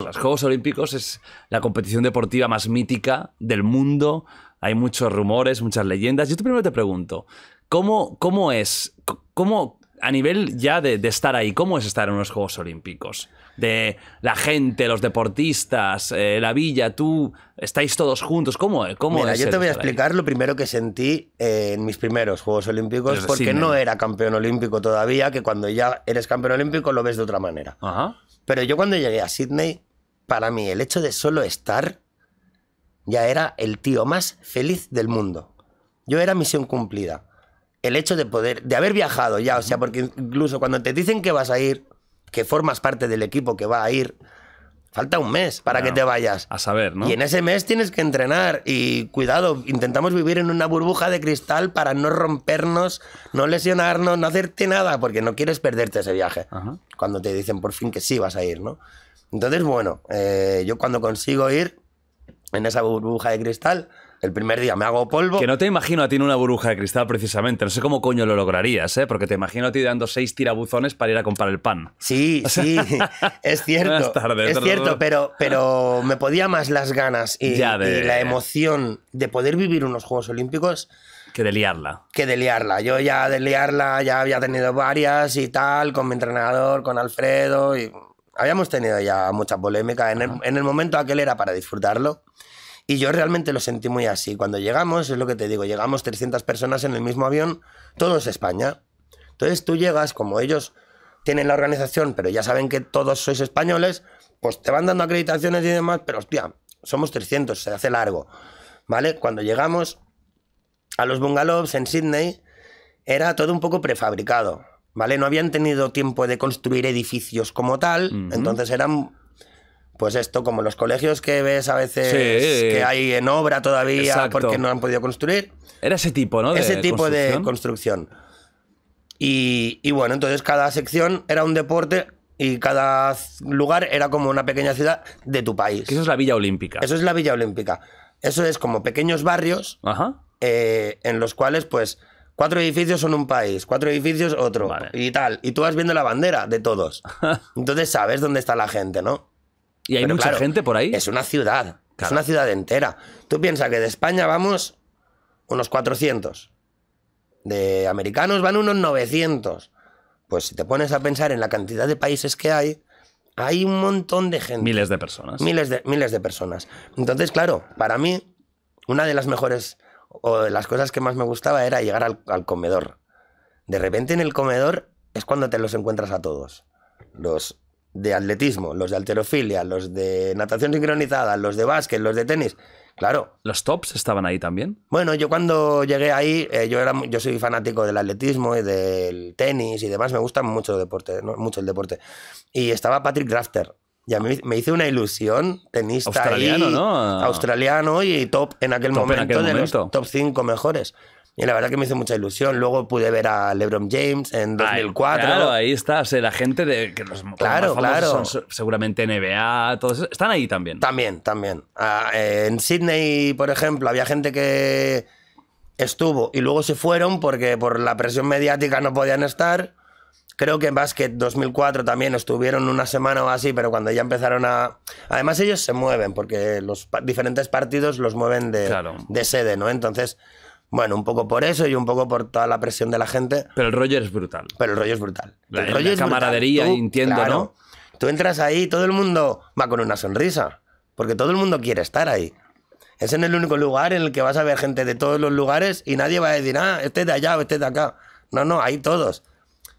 Los Juegos Olímpicos es la competición deportiva más mítica del mundo. Hay muchos rumores, muchas leyendas. Yo primero te pregunto, ¿cómo, cómo es? ¿Cómo, a nivel ya de, estar ahí, ¿cómo es estar en los Juegos Olímpicos? De la gente, los deportistas, eh, la villa, tú, estáis todos juntos, ¿cómo, cómo Mira, yo te voy a explicar lo primero que sentí eh, en mis primeros Juegos Olímpicos, porque no era campeón olímpico todavía, que cuando ya eres campeón olímpico lo ves de otra manera. Pero yo cuando llegué a Sydney, para mí el hecho de solo estar ya era el tío más feliz del mundo. Yo era misión cumplida el hecho de poder, de haber viajado ya, o sea, porque incluso cuando te dicen que vas a ir, que formas parte del equipo que va a ir, falta un mes para que te vayas. A saber, ¿no? Y en ese mes tienes que entrenar y cuidado, intentamos vivir en una burbuja de cristal para no rompernos, no lesionarnos, no hacerte nada, porque no quieres perderte ese viaje. Cuando te dicen por fin que sí vas a ir, ¿no? Entonces, bueno, eh, yo cuando consigo ir en esa burbuja de cristal, el primer día me hago polvo. Que no te imagino a ti una burbuja de cristal precisamente. No sé cómo coño lo lograrías, ¿eh? Porque te imagino a ti dando seis tirabuzones para ir a comprar el pan. Sí, sí, es cierto. es cierto, pero, pero me podía más las ganas y, la emoción de poder vivir unos Juegos Olímpicos. Que de liarla. Que de liarla. Yo ya de liarla ya había tenido varias y tal, con mi entrenador, con Alfredo. Y habíamos tenido ya mucha polémica. En en el momento aquel era para disfrutarlo. Y yo realmente lo sentí muy así. Cuando llegamos, es lo que te digo, llegamos 300 personas en el mismo avión, todos es España. Entonces tú llegas, como ellos tienen la organización, pero ya saben que todos sois españoles, pues te van dando acreditaciones y demás, pero hostia, somos 300, se hace largo. ¿Vale? Cuando llegamos a los bungalows en Sydney, era todo un poco prefabricado. ¿Vale? No habían tenido tiempo de construir edificios como tal, entonces eran pues esto, como los colegios que ves a veces que hay en obra todavía porque no han podido construir. Era ese tipo, ¿no? ese tipo de construcción. Y, bueno, entonces cada sección era un deporte y cada lugar era como una pequeña ciudad de tu país. eso es la Villa Olímpica. Eso es la Villa Olímpica. Eso es como pequeños barrios eh, en los cuales, pues, cuatro edificios son un país, cuatro edificios otro y tal. Y tú vas viendo la bandera de todos. Entonces sabes dónde está la gente, ¿no? Y hay mucha gente por ahí. Es una ciudad, es una ciudad entera. Tú piensas que de España vamos unos 400. De americanos van unos 900. Pues si te pones a pensar en la cantidad de países que hay, hay un montón de gente. Miles de personas. Miles de, miles de personas. Entonces, claro, para mí, una de las mejores o de las cosas que más me gustaba era llegar al comedor. De repente en el comedor es cuando te los encuentras a todos. Los de atletismo, los de alterofilia, los de natación sincronizada, los de básquet, los de tenis. Claro. ¿Los tops estaban ahí también? Bueno, yo cuando llegué ahí, eh, yo, era, yo soy fanático del atletismo y del tenis y demás, me gusta mucho el deporte, mucho el deporte. Y estaba Patrick Rafter. Y a mí me hice una ilusión tenista australiano, ¿no? Australiano y top en aquel momento de los top 5 mejores. Y la verdad que me hizo mucha ilusión. Luego pude ver a LeBron James en 2004. claro, ahí está. sea, eh, La gente de que los claro, claro. son seguramente NBA, todos están ahí también. También, también. Ah, eh, en Sydney, por ejemplo, había gente que estuvo y luego se fueron porque por la presión mediática no podían estar. Creo que en Basket 2004 también estuvieron una semana o así, pero cuando ya empezaron a... Además ellos se mueven porque los diferentes partidos los mueven de, de sede, ¿no? Entonces bueno, un poco por eso y un poco por toda la presión de la gente. Pero el rollo es brutal. Pero el rollo es brutal. La, el es camaradería, entiendo, ¿no? Tú entras ahí y todo el mundo va con una sonrisa, porque todo el mundo quiere estar ahí. Es en el único lugar en el que vas a ver gente de todos los lugares y nadie va a decir, ah, este de allá o este de acá. No, no, ahí todos.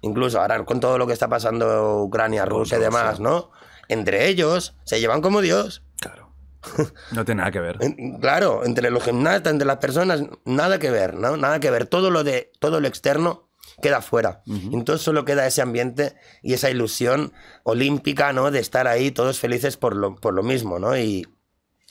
Incluso ahora con todo lo que está pasando Ucrania, Rusia y demás, ¿no? Entre ellos se llevan como Dios. No tiene nada que ver. Claro, entre los gimnastas, entre las personas, nada que ver, ¿no? Nada que ver. Todo lo, de, todo lo externo queda fuera. Entonces solo queda ese ambiente y esa ilusión olímpica, ¿no? De estar ahí todos felices por lo, por lo mismo, ¿no? Y,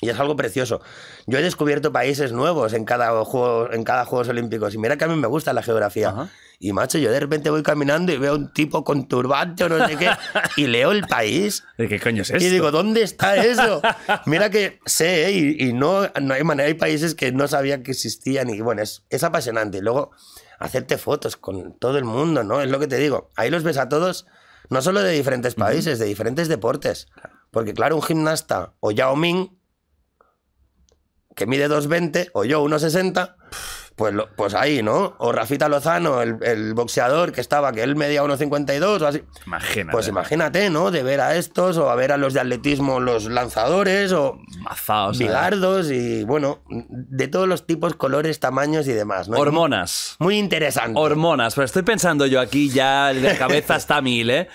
y es algo precioso. Yo he descubierto países nuevos en cada juego, en cada Juegos Olímpicos. Y mira que a mí me gusta la geografía. Y macho, yo de repente voy caminando y veo un tipo con turbante o no sé qué. y leo el país. ¿De qué coño es eso? Y digo, ¿dónde está eso? Mira que sé, ¿eh? y, no, no hay manera. Hay países que no sabía que existían. Y bueno, es, es apasionante. Y luego, hacerte fotos con todo el mundo, ¿no? Es lo que te digo. Ahí los ves a todos, no solo de diferentes países, de diferentes deportes. Porque claro, un gimnasta o Yao Ming que mide 2,20 o yo 1,60, pues, pues ahí, ¿no? O Rafita Lozano, el, boxeador que estaba, que él medía 1,52 o así. Imagínate. Pues imagínate, ¿no? De ver a estos o a ver a los de atletismo, los lanzadores o Mazaos, y ¿eh? y bueno, de todos los tipos, colores, tamaños y demás, ¿no? Hormonas. Muy interesante. Hormonas, pero estoy pensando yo aquí ya, de cabeza hasta mil, ¿eh?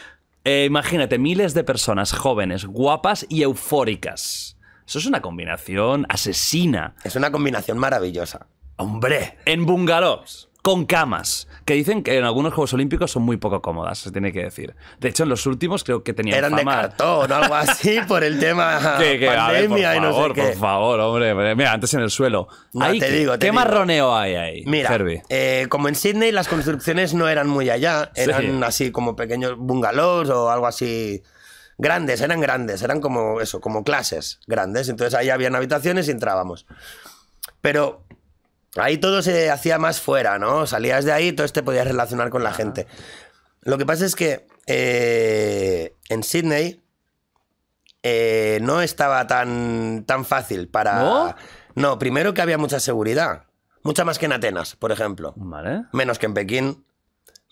eh, imagínate, miles de personas jóvenes, guapas y eufóricas eso es una combinación asesina. Es una combinación maravillosa. Hombre, en bungalows, con camas, que dicen que en algunos Juegos Olímpicos son muy poco cómodas, se tiene que decir. De hecho, en los últimos creo que tenían Eran de cartón o algo así por el tema pandemia por favor, Por favor, hombre. Mira, antes en el suelo. No, te digo, ¿Qué marroneo hay ahí, Mira, eh, como en Sydney las construcciones no eran muy allá, eran así como pequeños bungalows o algo así grandes, eran grandes, eran como eso, como clases grandes. Entonces ahí habían habitaciones y entrábamos. Pero ahí todo se hacía más fuera, ¿no? Salías de ahí y todo te podías relacionar con la gente. Lo que pasa es que eh, en Sydney eh, no estaba tan, tan fácil para... ¿No? primero que había mucha seguridad. Mucha más que en Atenas, por ejemplo. Menos que en Pekín,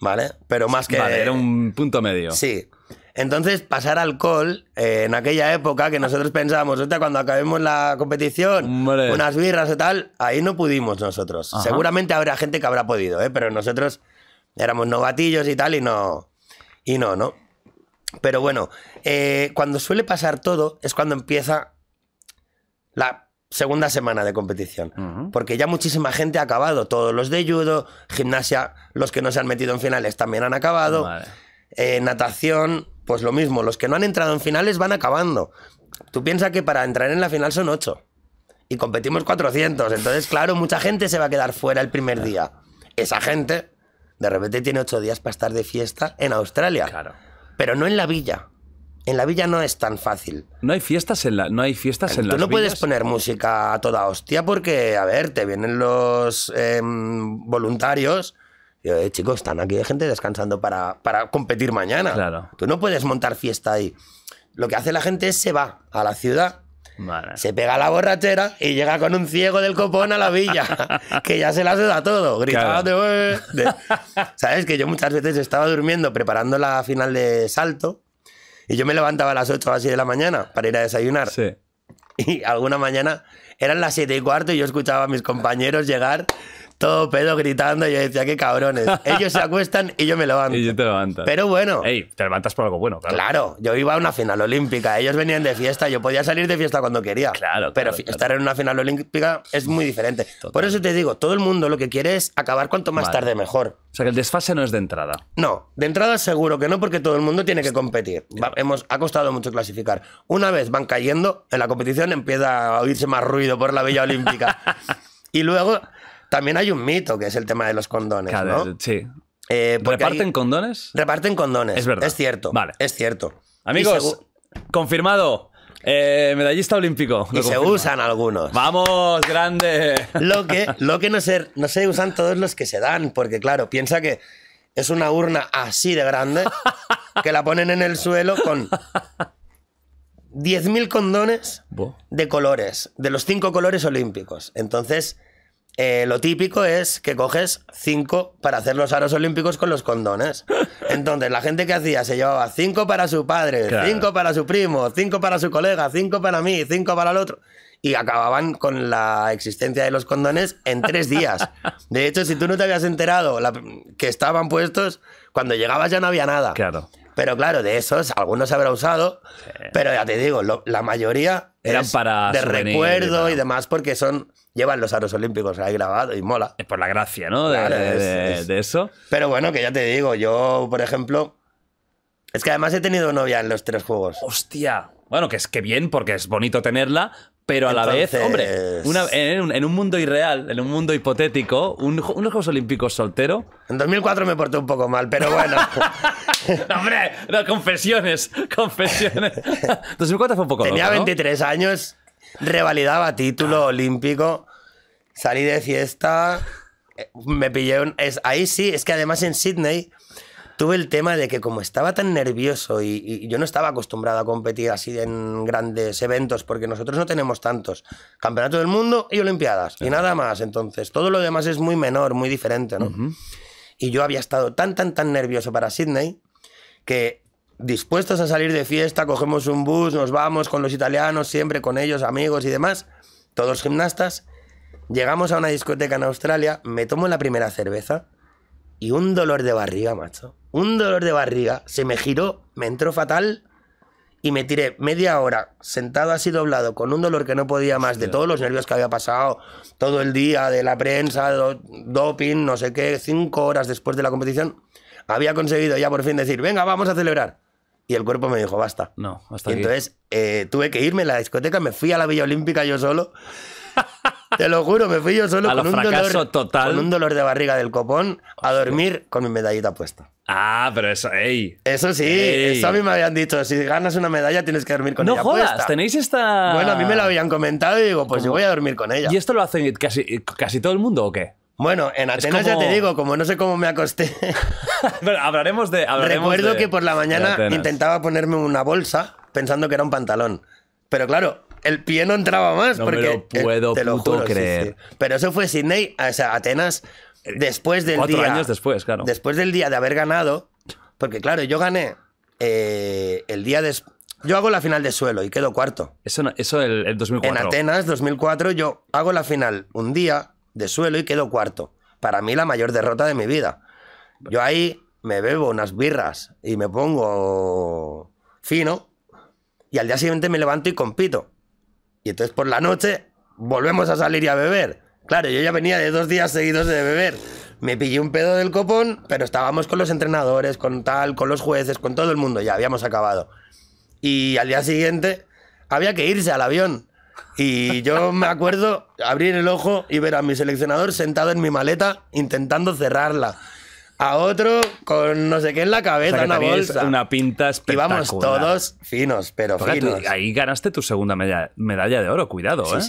¿vale? Pero más que... era un punto medio. Sí. Entonces, pasar alcohol, eh, en aquella época que nosotros pensábamos, cuando acabemos la competición, unas birras y tal, ahí no pudimos nosotros. Seguramente habrá gente que habrá podido, ¿eh? pero nosotros éramos novatillos y tal, y no, y no, ¿no? Pero bueno, eh, cuando suele pasar todo es cuando empieza la segunda semana de competición. Porque ya muchísima gente ha acabado. Todos los de judo, gimnasia, los que no se han metido en finales también han acabado. Eh, natación, pues lo mismo, los que no han entrado en finales van acabando. Tú piensas que para entrar en la final son ocho y competimos 400, entonces claro, mucha gente se va a quedar fuera el primer día. Esa gente de repente tiene ocho días para estar de fiesta en Australia. Claro. Pero no en la villa. En la villa no es tan fácil. No hay fiestas en la, no hay fiestas Tú no puedes poner música a toda hostia porque, a ver, te vienen los em, voluntarios eh, chicos, están aquí gente descansando para, para competir mañana. Claro. Tú no puedes montar fiesta ahí. Lo que hace la gente es se va a la ciudad, Se pega la borrachera y llega con un ciego del copón a la villa, que ya se la da todo, eh", Sabes que yo muchas veces estaba durmiendo preparando la final de salto y yo me levantaba a las 8 o así de la mañana para ir a desayunar. Sí. Y alguna mañana eran las 7 y cuarto y yo escuchaba a mis compañeros llegar todo pedo gritando y yo decía, qué cabrones. Ellos se acuestan y yo me levanto. Y yo te levanto. Pero bueno. Ey, te levantas por algo bueno, claro. Claro, yo iba a una final olímpica, ellos venían de fiesta, yo podía salir de fiesta cuando quería. Claro. Pero estar en una final olímpica es muy diferente. Por eso te digo, todo el mundo lo que quiere es acabar cuanto más tarde mejor. O sea que el desfase no es de entrada. No, de entrada seguro que no, porque todo el mundo tiene que competir. hemos, ha costado mucho clasificar. Una vez van cayendo, en la competición empieza a oírse más ruido por la Villa Olímpica. y luego también hay un mito que es el tema de los condones, claro, Sí. Eh, ¿Reparten condones? Reparten condones. Es verdad. Es cierto. Vale. Es cierto. Amigos, confirmado. Eh, medallista olímpico. Y se usan algunos. ¡Vamos, grande! Lo que, lo que no, se, no se usan todos los que se dan, porque claro, piensa que es una urna así de grande que la ponen en el suelo con 10.000 condones de colores, de los cinco colores olímpicos. Entonces, eh, lo típico es que coges cinco para hacer los aros olímpicos con los condones. Entonces, la gente que hacía se llevaba cinco para su padre, cinco para su primo, cinco para su colega, cinco para mí, cinco para el otro. Y acababan con la existencia de los condones en tres días. De hecho, si tú no te habías enterado que estaban puestos, cuando llegabas ya no había nada. Claro. Pero claro, de esos, algunos habrá usado, pero ya te digo, la mayoría eran para de recuerdo y, demás, porque son llevan los aros olímpicos ahí grabado y mola. Es por la gracia, ¿no? De, de eso. Pero bueno, que ya te digo, yo, por ejemplo, es que además he tenido novia en los tres juegos. ¡Hostia! Bueno, que es que bien, porque es bonito tenerla, pero a la vez, hombre, en, un mundo irreal, en un mundo hipotético, un, unos Juegos Olímpicos soltero. En 2004 me porté un poco mal, pero bueno. hombre, confesiones, confesiones. 2004 fue un poco Tenía 23 años, revalidaba título olímpico, salí de fiesta, eh, me pillé un... Es, ahí sí, es que además en Sydney tuve el tema de que como estaba tan nervioso y, yo no estaba acostumbrado a competir así en grandes eventos, porque nosotros no tenemos tantos. campeonatos del Mundo y Olimpiadas, y nada más. Entonces, todo lo demás es muy menor, muy diferente, ¿no? Y yo había estado tan, tan, tan nervioso para Sydney que dispuestos a salir de fiesta, cogemos un bus, nos vamos con los italianos, siempre con ellos, amigos y demás, todos gimnastas. Llegamos a una discoteca en Australia, me tomo la primera cerveza y un dolor de barriga, macho un dolor de barriga, se me giró, me entró fatal y me tiré media hora sentado así doblado con un dolor que no podía más de todos los nervios que había pasado todo el día de la prensa, doping, no sé qué, cinco horas después de la competición, había conseguido ya por fin decir, venga, vamos a celebrar. Y el cuerpo me dijo, basta. No, hasta entonces eh, tuve que irme a la discoteca, me fui a la Villa Olímpica yo solo te lo juro, me fui yo solo con un, dolor, un dolor de barriga del copón a dormir con mi medallita puesta. Ah, pero eso, ey. Eso sí, eso a mí me habían dicho. Si ganas una medalla tienes que dormir con ella. No jodas, tenéis esta. Bueno, a mí me lo habían comentado y digo, pues yo voy a dormir con ella. ¿Y esto lo hacen casi, casi todo el mundo o qué? Bueno, en Atenas ya te digo, como no sé cómo me acosté. hablaremos de. Recuerdo que por la mañana intentaba ponerme una bolsa pensando que era un pantalón. Pero claro, el pie no entraba más. No porque, me lo eh, puedo creer. Pero eso fue Sydney, o sea, Atenas, eh, después del Cuatro día. años después, claro. Después del día de haber ganado, porque claro, yo gané eh, el día de, Yo hago la final de suelo y quedo cuarto. Eso, eso el 2004. En Atenas, 2004, yo hago la final un día de suelo y quedo cuarto. Para mí, la mayor derrota de mi vida. Yo ahí me bebo unas birras y me pongo fino y al día siguiente me levanto y compito. Y entonces por la noche volvemos a salir y a beber. Claro, yo ya venía de dos días seguidos de beber. Me pillé un pedo del copón, pero estábamos con los entrenadores, con tal, con los jueces, con todo el mundo. Ya habíamos acabado. Y al día siguiente había que irse al avión. Y yo me acuerdo abrir el ojo y ver a mi seleccionador sentado en mi maleta intentando cerrarla a otro con no sé qué en la cabeza, una bolsa. Una pinta espectacular. todos finos, pero finos. ahí ganaste tu segunda medalla, de oro, cuidado, ¿eh?